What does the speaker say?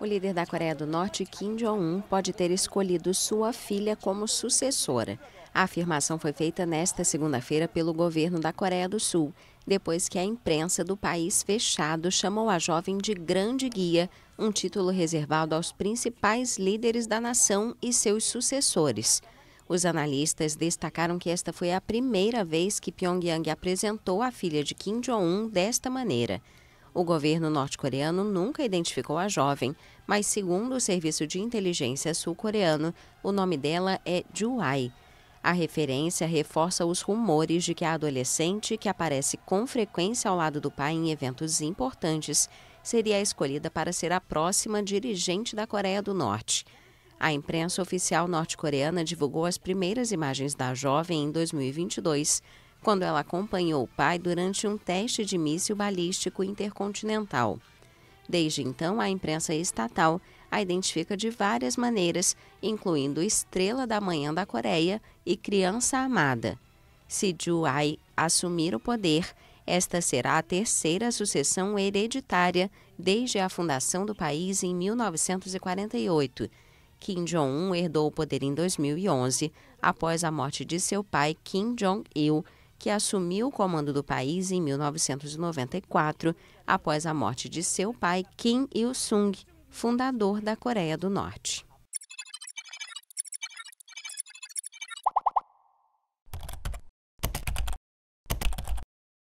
O líder da Coreia do Norte, Kim Jong-un, pode ter escolhido sua filha como sucessora. A afirmação foi feita nesta segunda-feira pelo governo da Coreia do Sul, depois que a imprensa do país fechado chamou a jovem de Grande Guia, um título reservado aos principais líderes da nação e seus sucessores. Os analistas destacaram que esta foi a primeira vez que Pyongyang apresentou a filha de Kim Jong-un desta maneira. O governo norte-coreano nunca identificou a jovem, mas segundo o serviço de inteligência sul-coreano, o nome dela é Ai. A referência reforça os rumores de que a adolescente, que aparece com frequência ao lado do pai em eventos importantes, seria escolhida para ser a próxima dirigente da Coreia do Norte. A imprensa oficial norte-coreana divulgou as primeiras imagens da jovem em 2022, quando ela acompanhou o pai durante um teste de míssil balístico intercontinental. Desde então, a imprensa estatal a identifica de várias maneiras, incluindo Estrela da Manhã da Coreia e Criança Amada. Se Juai assumir o poder, esta será a terceira sucessão hereditária desde a fundação do país em 1948. Kim Jong-un herdou o poder em 2011, após a morte de seu pai Kim Jong-il, que assumiu o comando do país em 1994, após a morte de seu pai Kim Il-sung, fundador da Coreia do Norte.